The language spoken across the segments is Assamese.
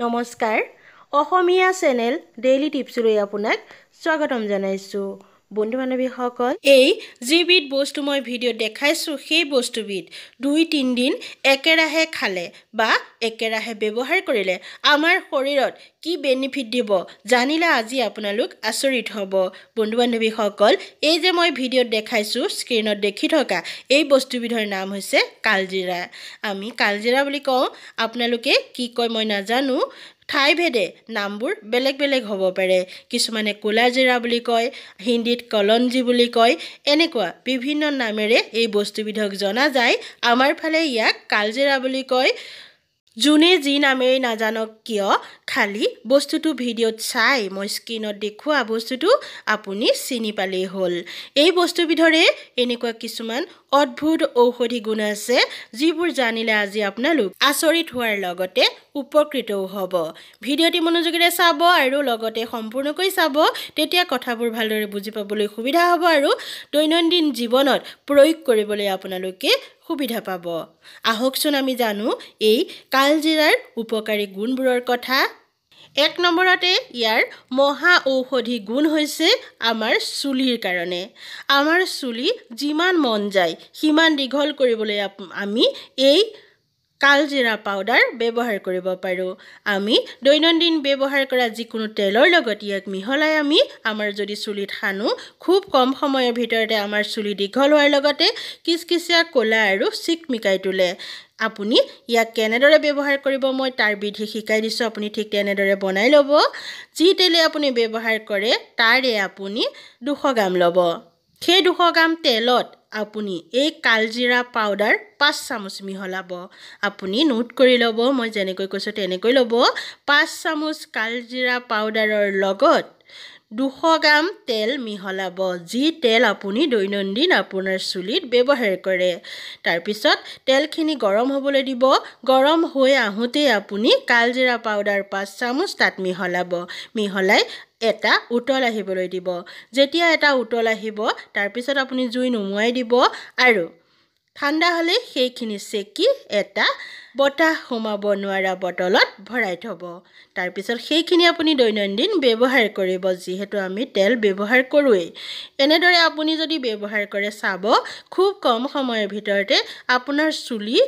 নমস্কাৰ অসমীয়া চেনেল ডেইলী টিপছলৈ আপোনাক স্বাগতম জনাইছোঁ বন্ধু বান্ধৱীসকল এই যিবিধ বস্তু মই ভিডিঅ'ত দেখাইছোঁ সেই বস্তুবিধ দুই তিনিদিন একেৰাহে খালে বা একেৰাহে ব্যৱহাৰ কৰিলে আমাৰ শৰীৰত কি বেনিফিট দিব জানিলে আজি আপোনালোক আচৰিত হ'ব বন্ধু বান্ধৱীসকল এই যে মই ভিডিঅ'ত দেখাইছোঁ স্ক্ৰীণত দেখি থকা এই বস্তুবিধৰ নাম হৈছে কালজিৰা আমি কালজিৰা বুলি কওঁ আপোনালোকে কি কয় মই নাজানো ঠাইভেদে নামবোৰ বেলেগ বেলেগ হ'ব পাৰে কিছুমানে কোলা জিৰা বুলি কয় হিন্দীত কলঞ্জী বুলি কয় এনেকুৱা বিভিন্ন নামেৰে এই বস্তুবিধক জনা যায় আমাৰ ফালে ইয়াক কালজিৰা বুলি কয় যোনে যি নামেৰেই নাজানক কিয় খালি বস্তুটো ভিডিঅ'ত চাই মই স্ক্ৰীণত দেখুওৱা বস্তুটো আপুনি চিনি পালেই হ'ল এই বস্তুবিধৰে এনেকুৱা কিছুমান অদ্ভুত ঔষধি গুণ আছে যিবোৰ জানিলে আজি আপোনালোক আচৰিত হোৱাৰ লগতে উপকৃতও হ'ব ভিডিঅ'টি মনোযোগেৰে চাব আৰু লগতে সম্পূৰ্ণকৈ চাব তেতিয়া কথাবোৰ ভালদৰে বুজি পাবলৈ সুবিধা হ'ব আৰু দৈনন্দিন জীৱনত প্ৰয়োগ কৰিবলৈ আপোনালোকে সুবিধা পাব আহকচোন আমি জানো এই কালজিৰাৰ উপকাৰী গুণবোৰৰ কথা এক নম্বৰতে ইয়াৰ মহা ঔষধি গুণ হৈছে আমাৰ চুলিৰ কাৰণে আমাৰ চুলি যিমান মন যায় সিমান দীঘল কৰিবলৈ আমি এই কালজিৰা পাউদাৰ ব্যৱহাৰ কৰিব পাৰোঁ আমি দৈনন্দিন ব্যৱহাৰ কৰা যিকোনো তেলৰ লগত ইয়াক মিহলাই আমি আমাৰ যদি চুলিত সানো খুব কম সময়ৰ ভিতৰতে আমাৰ চুলি দীঘল হোৱাৰ লগতে কিচকিচীয়া ক'লা আৰু চিকমিকাই তোলে আপুনি ইয়াক কেনেদৰে ব্যৱহাৰ কৰিব মই তাৰ বিধি শিকাই দিছোঁ আপুনি ঠিক তেনেদৰে বনাই ল'ব যি তেলে আপুনি ব্যৱহাৰ কৰে তাৰে আপুনি দুশ গ্ৰাম ল'ব সেই দুশ গ্ৰাম তেলত আপুনি এই কালজিৰা পাউডাৰ পাঁচ চামুচ মিহলাব আপুনি নোট কৰি ল'ব মই যেনেকৈ কৈছোঁ তেনেকৈ ল'ব পাঁচ চামুচ কালজিৰা পাউডাৰৰ লগত দুশ গ্ৰাম তেল মিহলাব যি তেল আপুনি দৈনন্দিন আপোনাৰ চুলিত ব্যৱহাৰ কৰে তাৰপিছত তেলখিনি গৰম হ'বলৈ দিব গৰম হৈ আহোঁতেই আপুনি কালজিৰা পাউডাৰ পাঁচ চামুচ তাত মিহলাব মিহলাই এটা উতল আহিবলৈ দিব যেতিয়া এটা উতল আহিব তাৰপিছত আপুনি জুই নুমুৱাই দিব আৰু ঠাণ্ডা হ'লে সেইখিনি চেকি এটা বতাহ সোমাব নোৱাৰা বটলত ভৰাই থ'ব তাৰপিছত সেইখিনি আপুনি দৈনন্দিন ব্যৱহাৰ কৰিব যিহেতু আমি তেল ব্যৱহাৰ কৰোঁৱেই এনেদৰে আপুনি যদি ব্যৱহাৰ কৰে চাব খুব কম সময়ৰ ভিতৰতে আপোনাৰ চুলি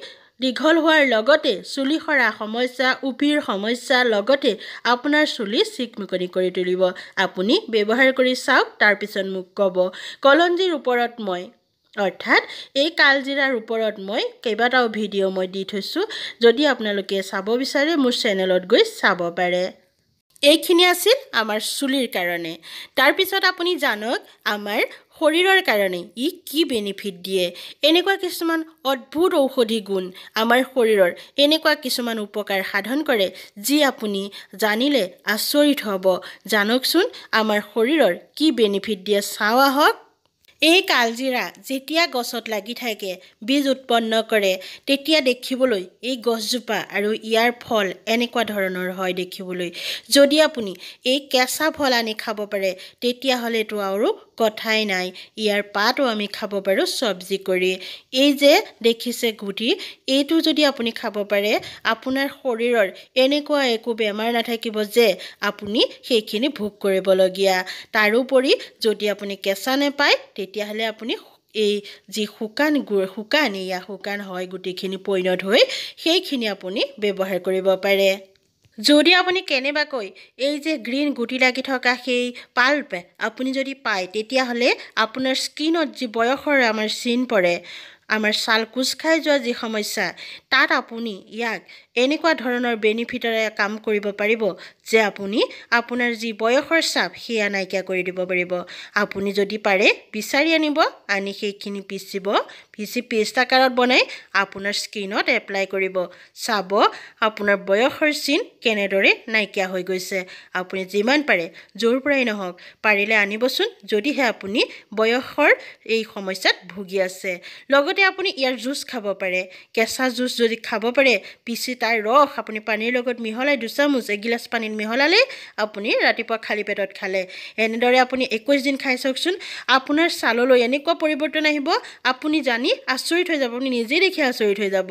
দীঘল হোৱাৰ লগতে চুলি সৰা সমস্যা উপিৰ সমস্যাৰ লগতে আপোনাৰ চুলি চিকমিকনি কৰি তুলিব আপুনি ব্যৱহাৰ কৰি চাওক তাৰপিছত মোক ক'ব কলঞ্জীৰ ওপৰত মই অৰ্থাৎ এই কালজিৰাৰ ওপৰত মই কেইবাটাও ভিডিঅ' মই দি থৈছোঁ যদি আপোনালোকে চাব বিচাৰে মোৰ চেনেলত গৈ চাব পাৰে এইখিনি আছিল আমাৰ চুলিৰ কাৰণে তাৰপিছত আপুনি জানক আমাৰ শৰীৰৰ কাৰণে ই কি বেনিফিট দিয়ে এনেকুৱা কিছুমান অদ্ভুত ঔষধি গুণ আমাৰ শৰীৰৰ এনেকুৱা কিছুমান উপকাৰ সাধন কৰে যি আপুনি জানিলে আচৰিত হ'ব জানকচোন আমাৰ শৰীৰৰ কি বেনিফিট দিয়ে চাওঁ আহক এই কালজিৰা যেতিয়া গছত লাগি থাকে বীজ উৎপন্ন কৰে তেতিয়া দেখিবলৈ এই গছজোপা আৰু ইয়াৰ ফল এনেকুৱা ধৰণৰ হয় দেখিবলৈ যদি আপুনি এই কেঁচা ফল আনি খাব পাৰে তেতিয়াহ'লেতো আৰু কথাই নাই ইয়াৰ পাতো আমি খাব পাৰোঁ চব্জি কৰি এই যে দেখিছে গুটি এইটো যদি আপুনি খাব পাৰে আপোনাৰ শৰীৰৰ এনেকুৱা একো বেমাৰ নাথাকিব যে আপুনি সেইখিনি ভোগ কৰিবলগীয়া তাৰোপৰি যদি আপুনি কেঁচা নেপায় তেতিয়াহ'লে আপুনি এই যি শুকান গুড় শুকান এয়া শুকান হয় গুটিখিনি পৈণত হৈ সেইখিনি আপুনি ব্যৱহাৰ কৰিব পাৰে যদি আপুনি কেনেবাকৈ এই যে গ্ৰীণ গুটি লাগি থকা সেই পাল্প আপুনি যদি পায় তেতিয়াহ'লে আপোনাৰ স্কিনত যি বয়সৰ আমাৰ চিন পৰে আমাৰ ছাল কোচ খাই যোৱা যি সমস্যা তাত আপুনি ইয়াক এনেকুৱা ধৰণৰ বেনিফিটেৰে কাম কৰিব পাৰিব যে আপুনি আপোনাৰ যি বয়সৰ চাপ সেয়া নাইকিয়া কৰি দিব পাৰিব আপুনি যদি পাৰে বিচাৰি আনিব আনি সেইখিনি পিচিব পিচি পেষ্ট আকাৰত বনাই আপোনাৰ স্কিনত এপ্লাই কৰিব চাব আপোনাৰ বয়সৰ চিন কেনেদৰে নাইকিয়া হৈ গৈছে আপুনি যিমান পাৰে য'ৰ পৰাই নহওক পাৰিলে আনিবচোন যদিহে আপুনি বয়সৰ এই সমস্যাত ভুগি আছে লগতে আপুনি ইয়াৰ জুচ খাব পাৰে কেঁচা জুচ যদি খাব পাৰে পিচি তাৰ ৰস আপুনি পানীৰ লগত মিহলাই দুচামুচ এগিলাচ পানীত মিহলালেই আপুনি ৰাতিপুৱা খালী পেটত খালে এনেদৰে আপুনি একৈছ দিন খাই চাওকচোন আপোনাৰ ছাললৈ এনেকুৱা পৰিৱৰ্তন আহিব আপুনি জানি আচৰিত হৈ যাব আপুনি নিজেই দেখি আচৰিত হৈ যাব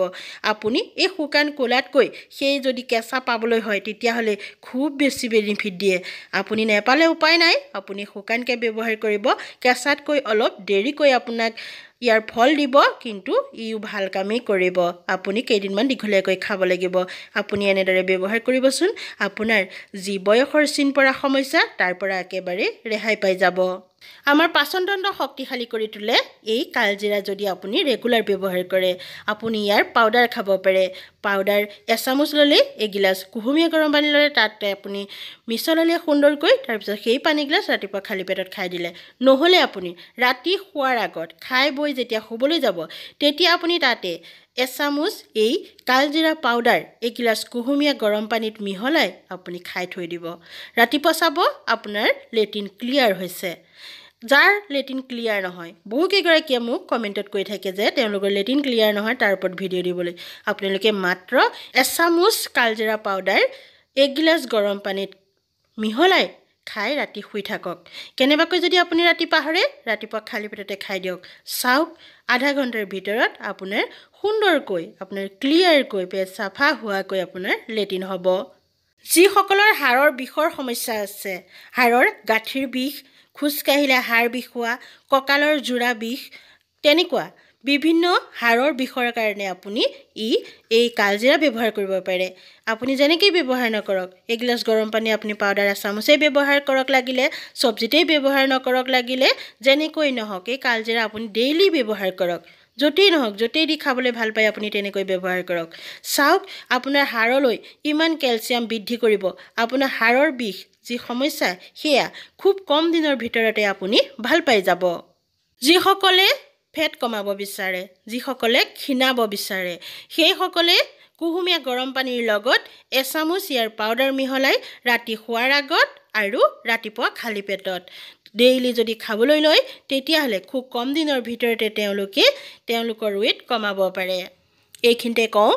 আপুনি এই শুকান কোলাতকৈ সেই যদি কেঁচা পাবলৈ হয় তেতিয়াহ'লে খুব বেছি বেনিফিট দিয়ে আপুনি নেপালে উপায় নাই আপুনি শুকানকৈ ব্যৱহাৰ কৰিব কেঁচাতকৈ অলপ দেৰিকৈ আপোনাক ইয়াৰ ফল দিব কিন্তু ইও ভাল কামেই কৰিব আপুনি কেইদিনমান দীঘলীয়াকৈ খাব লাগিব আপুনি এনেদৰে ব্যৱহাৰ কৰিবচোন আপোনাৰ যি বয়সৰ চিন পৰা সমস্যা তাৰ পৰা একেবাৰে ৰেহাই পাই যাব আমাৰ পাচনতন্ত্ৰ শক্তিশালী কৰি তোলে এই কালজিৰা যদি আপুনি ৰেগুলাৰ ব্যৱহাৰ কৰে আপুনি ইয়াৰ পাউডাৰ খাব পাৰে পাউডাৰ এচামুচ ল'লে এগিলাচ কুহুমীয়া গৰম পানী ল'লে তাতে আপুনি মিছল ল'লে সুন্দৰকৈ তাৰপিছত সেই পানীগিলাচ ৰাতিপুৱা খালী পেটত খাই দিলে নহ'লে আপুনি ৰাতি শোৱাৰ আগত খাই বৈ যেতিয়া শুবলৈ যাব তেতিয়া আপুনি তাতে এচামুচ এই কালজিৰা পাউডাৰ এগিলাচ কুহুমীয়া গৰম পানীত মিহলাই আপুনি খাই থৈ দিব ৰাতিপুৱা চাব আপোনাৰ লেট্ৰিন ক্লিয়াৰ হৈছে যাৰ লেট্ৰিন ক্লিয়াৰ নহয় বহুকেইগৰাকীয়ে মোক কমেণ্টত কৈ থাকে যে তেওঁলোকৰ লেট্ৰিন ক্লিয়াৰ নহয় তাৰ ওপৰত ভিডিঅ' দিবলৈ আপোনালোকে মাত্ৰ এচামুচ কালজিৰা পাউডাৰ এগিলাচ গৰম পানীত মিহলাই খাই ৰাতি শুই থাকক কেনেবাকৈ যদি আপুনি ৰাতি পাহৰে ৰাতিপুৱা খালী পেটতে খাই দিয়ক চাওক আধা ঘণ্টাৰ ভিতৰত আপোনাৰ সুন্দৰকৈ আপোনাৰ ক্লিয়াৰকৈ পেট চাফা হোৱাকৈ আপোনাৰ লেট্ৰিন হ'ব যিসকলৰ হাড়ৰ বিষৰ সমস্যা আছে হাড়ৰ গাঁঠিৰ বিষ খোজকাঢ়িলে হাড় বিষোৱা কঁকালৰ জোৰা বিষ তেনেকুৱা বিভিন্ন হাড়ৰ বিষৰ কাৰণে আপুনি ই এই কালজিৰা ব্যৱহাৰ কৰিব পাৰে আপুনি যেনেকৈ ব্যৱহাৰ নকৰক এগিলাচ গৰম পানী আপুনি পাউদাৰ চামুচেই ব্যৱহাৰ কৰক লাগিলে চব্জিতেই ব্যৱহাৰ নকৰক লাগিলে যেনেকৈ নহওক এই কালজিৰা আপুনি ডেইলি ব্যৱহাৰ কৰক য'তেই নহওক য'তেই দি খাবলৈ ভাল পায় আপুনি তেনেকৈ ব্যৱহাৰ কৰক চাওক আপোনাৰ হাড়লৈ ইমান কেলছিয়াম বৃদ্ধি কৰিব আপোনাৰ হাড়ৰ বিষ যি সমস্যা সেয়া খুব কম দিনৰ ভিতৰতে আপুনি ভাল পাই যাব যিসকলে ফেট কমাব বিচাৰে যিসকলে ক্ষীণাব বিচাৰে সেইসকলে কুহুমীয়া গৰম পানীৰ লগত এচামুচ ইয়াৰ পাউডাৰ মিহলাই ৰাতি শোৱাৰ আগত আৰু ৰাতিপুৱা খালী পেটত ডেইলি যদি খাবলৈ লয় তেতিয়াহ'লে খুব কম দিনৰ ভিতৰতে তেওঁলোকে তেওঁলোকৰ ৱেইট কমাব পাৰে এইখিনিতে কওঁ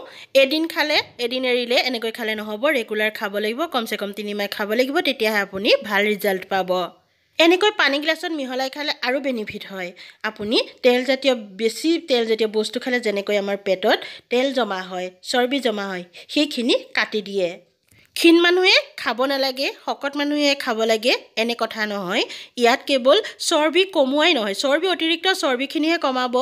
এদিন খালে এদিন এৰিলে এনেকৈ খালে নহ'ব ৰেগুলাৰ খাব লাগিব কমচে কম তিনিমাহ খাব লাগিব তেতিয়াহে আপুনি ভাল ৰিজাল্ট পাব এনেকৈ পানী গিলাচত মিহলাই খালে আৰু বেনিফিট হয় আপুনি তেলজাতীয় বেছি তেলজাতীয় বস্তু খালে যেনেকৈ আমাৰ পেটত তেল জমা হয় চৰ্বি জমা হয় সেইখিনি কাটি দিয়ে ক্ষীণ মানুহে খাব নালাগে শকত মানুহে খাব লাগে এনে কথা নহয় ইয়াত কেৱল চৰ্বি কমোৱাই নহয় চৰ্বি অতিৰিক্ত চৰ্বিখিনিহে কমাব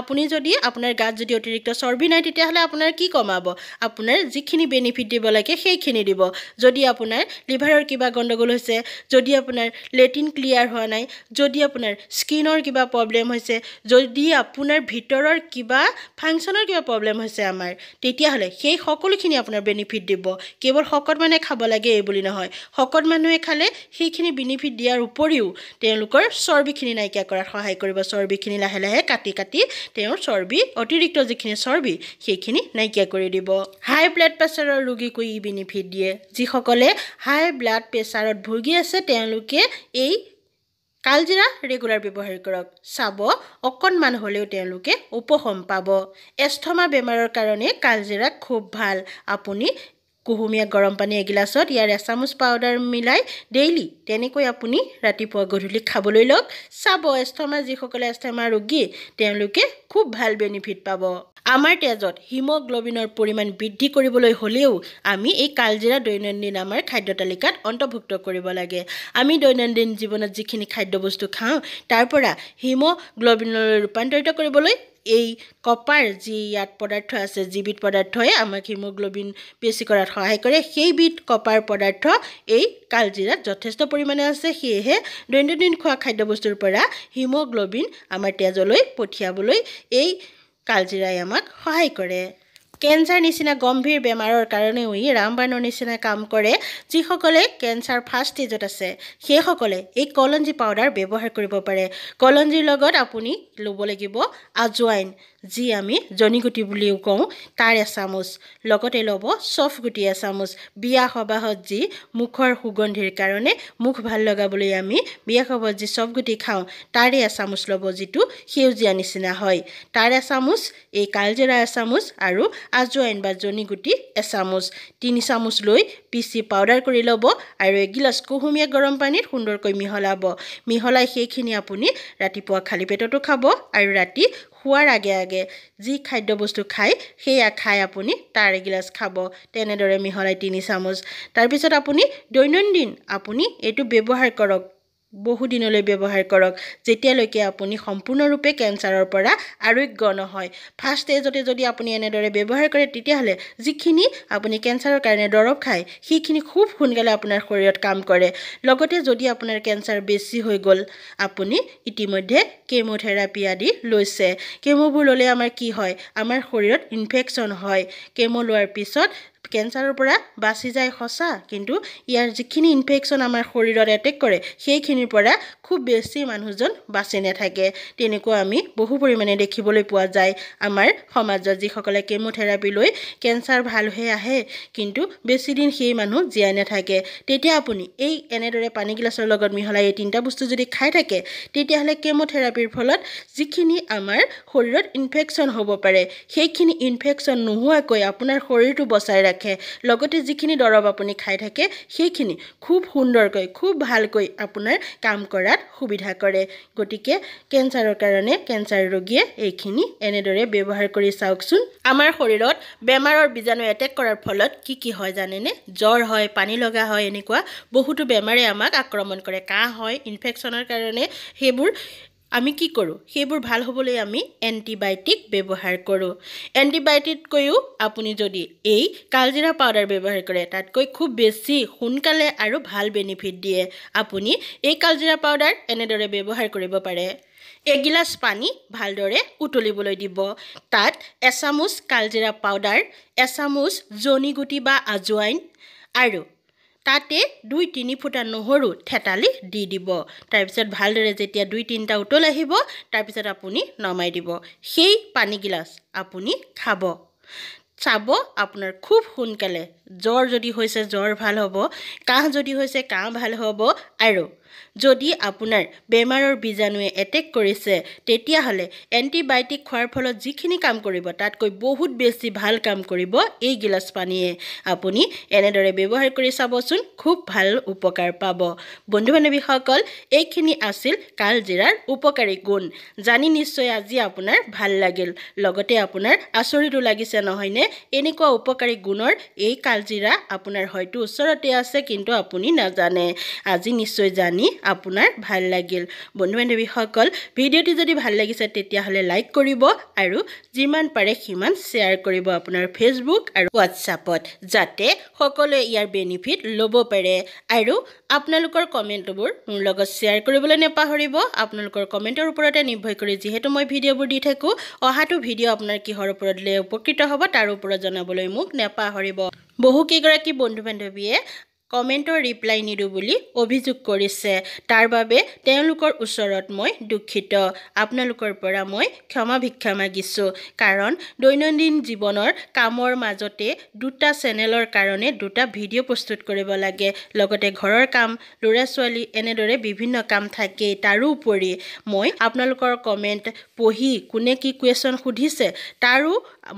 আপুনি যদি আপোনাৰ গাত যদি অতিৰিক্ত চৰ্বি নাই তেতিয়াহ'লে আপোনাৰ কি কমাব আপোনাৰ যিখিনি বেনিফিট দিব লাগে সেইখিনি দিব যদি আপোনাৰ লিভাৰৰ কিবা গণ্ডগোল হৈছে যদি আপোনাৰ লেট্ৰিন ক্লিয়াৰ হোৱা নাই যদি আপোনাৰ স্কিনৰ কিবা প্ৰব্লেম হৈছে যদি আপোনাৰ ভিতৰৰ কিবা ফাংচনৰ কিবা প্ৰব্লেম হৈছে আমাৰ তেতিয়াহ'লে সেই সকলোখিনি আপোনাৰ বেনিফিট দিব কেৱল শকত মানে খাব লাগে এই বুলি নহয় শকত মানুহে খালে সেইখিনি বিনিফিট দিয়াৰ উপৰিও তেওঁলোকৰ চৰ্বিখিনি নাইকিয়া কৰাত সহায় কৰিব চৰ্বিখিনি লাহে লাহে কাটি কাটি তেওঁৰ চৰ্বি অতিৰিক্ত যিখিনি চৰ্বি সেইখিনি নাইকিয়া কৰি দিব হাই ব্লাড প্ৰেছাৰৰ ৰোগীকো ই বিনিফিট দিয়ে যিসকলে হাই ব্লাড প্ৰেছাৰত ভুগি আছে তেওঁলোকে এই কালজিৰা ৰেগুলাৰ ব্যৱহাৰ কৰক চাব অকণমান হ'লেও তেওঁলোকে উপশম পাব এষ্ঠমা বেমাৰৰ কাৰণে কালজিৰা খুব ভাল আপুনি কুহুমীয়া গৰম পানী এগিলাচত ইয়াৰ এচামুচ পাউডাৰ মিলাই ডেইলি তেনেকৈ আপুনি ৰাতিপুৱা গধূলি খাবলৈ লওক চাব এষ্টমা যিসকলে এষ্টমা ৰোগী তেওঁলোকে খুব ভাল বেনিফিট পাব আমাৰ তেজত হিমগ্ল'বিনৰ পৰিমাণ বৃদ্ধি কৰিবলৈ হ'লেও আমি এই কালজিৰা দৈনন্দিন আমাৰ খাদ্য তালিকাত অন্তৰ্ভুক্ত কৰিব লাগে আমি দৈনন্দিন জীৱনত যিখিনি খাদ্যবস্তু খাওঁ তাৰ পৰা হিমগ্ল'বিনলৈ ৰূপান্তৰিত কৰিবলৈ এই কপাৰ যি ইয়াত পদাৰ্থ আছে যিবিধ পদাৰ্থই আমাক হিমগ্ল'বিন বেছি কৰাত সহায় কৰে সেইবিধ কপাৰ পদাৰ্থ এই কালজিৰাত যথেষ্ট পৰিমাণে আছে সেয়েহে দৈনন্দিন খোৱা খাদ্যবস্তুৰ পৰা হিমগ্ল'বিন আমাৰ তেজলৈ পঠিয়াবলৈ এই কালজিৰাই আমাক সহায় কৰে কেঞ্চাৰ নিচিনা গম্ভীৰ বেমাৰৰ কাৰণেও ই ৰামবাণৰ নিচিনা কাম কৰে যিসকলে কেঞ্চাৰ ফাৰ্ষ্ট ষ্টেজত আছে সেইসকলে এই কলঞ্জী পাউডাৰ ব্যৱহাৰ কৰিব পাৰে কলঞ্জীৰ লগত আপুনি ল'ব লাগিব আজোৱাইন যি আমি জনিগুটি বুলিও কওঁ তাৰ এচামুচ লগতে ল'ব চফগুটি এচামুচ বিয়া সবাহত যি মুখৰ সুগন্ধিৰ কাৰণে মুখ ভাল লগাবলৈ আমি বিয়া সবাহত যি চফগুটি খাওঁ তাৰে এচামুচ ল'ব যিটো সেউজীয়া নিচিনা হয় তাৰ এচামুচ এই কালজেৰা এচামুচ আৰু আজোৱাইন বা জনিগুটি এচামুচ তিনি চামুচ লৈ পিচি পাউডাৰ কৰি ল'ব আৰু এগিলাচ কুহুমীয়া গৰম পানীত সুন্দৰকৈ মিহলাব মিহলাই সেইখিনি আপুনি ৰাতিপুৱা খালী পেটতো খাব আৰু ৰাতি খোৱাৰ আগে আগে যি খাদ্যবস্তু খায় সেয়া খাই আপুনি তাৰ এগিলাচ খাব তেনেদৰে মিহলাই তিনি চামুচ তাৰপিছত আপুনি দৈনন্দিন আপুনি এইটো ব্যৱহাৰ কৰক বহুদিনলৈ ব্যৱহাৰ কৰক যেতিয়ালৈকে আপুনি সম্পূৰ্ণৰূপে কেঞ্চাৰৰ পৰা আৰোগ্য নহয় ফাৰ্ষ্ট ষ্টেজতে যদি আপুনি এনেদৰে ব্যৱহাৰ কৰে তেতিয়াহ'লে যিখিনি আপুনি কেঞ্চাৰৰ কাৰণে দৰৱ খায় সেইখিনি খুব সোনকালে আপোনাৰ শৰীৰত কাম কৰে লগতে যদি আপোনাৰ কেঞ্চাৰ বেছি হৈ গ'ল আপুনি ইতিমধ্যে কেমোথেৰাপি আদি লৈছে কেম'বোৰ ল'লে আমাৰ কি হয় আমাৰ শৰীৰত ইনফেকশ্যন হয় কেম' লোৱাৰ পিছত কেঞ্চাৰৰ পৰা বাচি যায় সঁচা কিন্তু ইয়াৰ যিখিনি ইনফেকশ্যন আমাৰ শৰীৰত এটেক কৰে সেইখিনিৰ পৰা খুব বেছি মানুহজন বাচি নাথাকে তেনেকুৱা আমি বহু পৰিমাণে দেখিবলৈ পোৱা যায় আমাৰ সমাজত যিসকলে কেম'থেৰাপি লৈ কেঞ্চাৰ ভাল হৈ আহে কিন্তু বেছিদিন সেই মানুহ জীয়াই নাথাকে তেতিয়া আপুনি এই এনেদৰে পানী গিলাচৰ লগত মিহলাই এই তিনিটা বস্তু যদি খাই থাকে তেতিয়াহ'লে কেম'থেৰাপিৰ ফলত যিখিনি আমাৰ শৰীৰত ইনফেকশ্যন হ'ব পাৰে সেইখিনি ইনফেকশ্যন নোহোৱাকৈ আপোনাৰ শৰীৰটো বচাই ৰাখে ৰাখে লগতে যিখিনি দৰৱ আপুনি খাই থাকে সেইখিনি খুব সুন্দৰকৈ খুব ভালকৈ আপোনাৰ কাম কৰাত সুবিধা কৰে গতিকে কেঞ্চাৰৰ কাৰণে কেঞ্চাৰ ৰোগীয়ে এইখিনি এনেদৰে ব্যৱহাৰ কৰি চাওকচোন আমাৰ শৰীৰত বেমাৰৰ বীজাণু এটেক কৰাৰ ফলত কি কি হয় জানেনে জ্বৰ হয় পানী লগা হয় এনেকুৱা বহুতো বেমাৰে আমাক আক্ৰমণ কৰে কাঁহ হয় ইনফেকশ্যনৰ কাৰণে সেইবোৰ আমি কি কৰোঁ সেইবোৰ ভাল হ'বলৈ আমি এণ্টিবায়'টিক ব্যৱহাৰ কৰোঁ এণ্টিবায়'টিককৈও আপুনি যদি এই কালজিৰা পাউডাৰ ব্যৱহাৰ কৰে তাতকৈ খুব বেছি সোনকালে আৰু ভাল বেনিফিট দিয়ে আপুনি এই কালজিৰা পাউডাৰ এনেদৰে ব্যৱহাৰ কৰিব পাৰে এগিলাচ পানী ভালদৰে উতলিবলৈ দিব তাত এচামুচ কালজিৰা পাউডাৰ এচামুচ জনিগুটি বা আজোৱাইন আৰু তাতে দুই তিনি ফুটা নহৰু থেতালি দি দিব তাৰপিছত ভালদৰে যেতিয়া দুই তিনিটা উতল আহিব তাৰপিছত আপুনি নমাই দিব সেই পানীগিলাচ আপুনি খাব চাব আপোনাৰ খুব সোনকালে জ্বৰ যদি হৈছে জ্বৰ ভাল হ'ব কাঁহ যদি হৈছে কাঁহ ভাল হ'ব আৰু যদি আপোনাৰ বেমাৰৰ বীজাণুৱে এটেক কৰিছে তেতিয়াহ'লে এণ্টিবায়'টিক খোৱাৰ ফলত যিখিনি কাম কৰিব তাতকৈ বহুত বেছি ভাল কাম কৰিব এই গিলাচ পানীয়ে আপুনি এনেদৰে ব্যৱহাৰ কৰি চাবচোন খুব ভাল উপকাৰ পাব বন্ধু বান্ধৱীসকল এইখিনি আছিল কালজিৰাৰ উপকাৰী গুণ জানি নিশ্চয় আজি আপোনাৰ ভাল লাগিল লগতে আপোনাৰ আচৰিতো লাগিছে নহয়নে এনেকুৱা উপকাৰী গুণৰ এই কাল জিৰা আপোনাৰ হয়তো ওচৰতে আছে কিন্তু আপুনি নাজানে আজি নিশ্চয় জানি আপোনাৰ ভাল লাগিল বন্ধু বান্ধৱীসকল ভিডিঅ'টি যদি ভাল লাগিছে তেতিয়াহ'লে লাইক কৰিব আৰু যিমান পাৰে সিমান শ্বেয়াৰ কৰিব আপোনাৰ ফেচবুক আৰু হোৱাটছআপত যাতে সকলোৱে ইয়াৰ বেনিফিট ল'ব পাৰে আৰু আপোনালোকৰ কমেণ্টবোৰ মোৰ লগত শ্বেয়াৰ কৰিবলৈ নেপাহৰিব আপোনালোকৰ কমেণ্টৰ ওপৰতে নিৰ্ভৰ কৰি যিহেতু মই ভিডিঅ'বোৰ দি থাকোঁ অহাটো ভিডিঅ' আপোনাৰ কিহৰ ওপৰত লৈ উপকৃত হ'ব তাৰ ওপৰত জনাবলৈ মোক নেপাহৰিব বহুকেইগৰাকী বন্ধু বান্ধৱীয়ে কমেণ্টৰ ৰিপ্লাই নিদিওঁ বুলি অভিযোগ কৰিছে তাৰ বাবে তেওঁলোকৰ ওচৰত মই দুখিত আপোনালোকৰ পৰা মই ক্ষমা ভিক্ষা মাগিছোঁ কাৰণ দৈনন্দিন জীৱনৰ কামৰ মাজতে দুটা চেনেলৰ কাৰণে দুটা ভিডিঅ' প্ৰস্তুত কৰিব লাগে লগতে ঘৰৰ কাম ল'ৰা ছোৱালী এনেদৰে বিভিন্ন কাম থাকেই তাৰোপৰি মই আপোনালোকৰ কমেণ্ট পঢ়ি কোনে কি কুৱেশ্যন সুধিছে তাৰো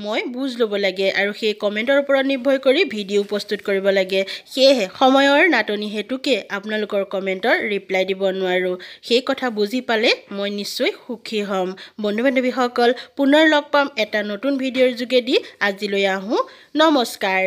মই বুজ ল'ব লাগে আৰু সেই কমেণ্টৰ ওপৰত নিৰ্ভৰ কৰি ভিডিঅ' প্ৰস্তুত কৰিব লাগে সেয়েহে সময়ৰ নাটনি হেতুকে আপোনালোকৰ কমেণ্টৰ ৰিপ্লাই দিব নোৱাৰোঁ সেই কথা বুজি পালে মই নিশ্চয় সুখী হ'ম বন্ধু বান্ধৱীসকল পুনৰ লগ পাম এটা নতুন ভিডিঅ'ৰ যোগেদি আজিলৈ আহোঁ নমস্কাৰ